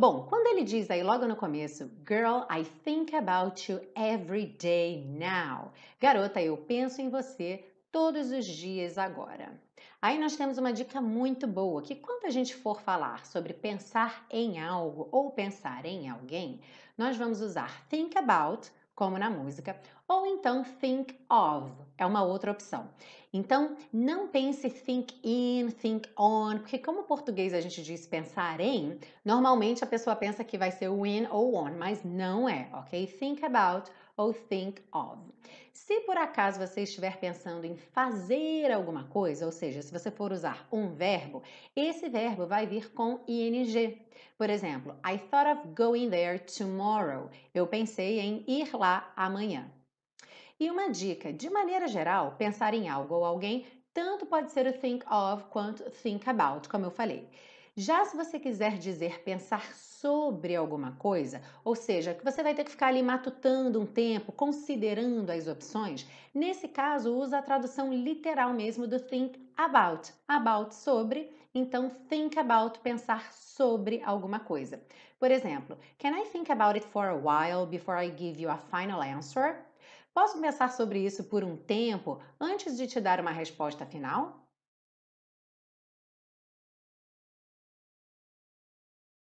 Bom, quando ele diz aí logo no começo, Girl, I think about you every day now. Garota, eu penso em você todos os dias agora. Aí nós temos uma dica muito boa que quando a gente for falar sobre pensar em algo ou pensar em alguém, nós vamos usar think about como na música, ou então think of, é uma outra opção. Então, não pense think in, think on, porque como português a gente diz pensar em, normalmente a pessoa pensa que vai ser o in ou on, mas não é, ok? Think about ou think of. Se por acaso você estiver pensando em fazer alguma coisa, ou seja, se você for usar um verbo, esse verbo vai vir com ing. Por exemplo, I thought of going there tomorrow. Eu pensei em ir lá amanhã. E uma dica: de maneira geral, pensar em algo ou alguém tanto pode ser o think of quanto think about, como eu falei. Já se você quiser dizer pensar sobre alguma coisa, ou seja, que você vai ter que ficar ali matutando um tempo, considerando as opções, nesse caso usa a tradução literal mesmo do think about. About sobre, então think about, pensar sobre alguma coisa. Por exemplo, can I think about it for a while before I give you a final answer? Posso pensar sobre isso por um tempo antes de te dar uma resposta final?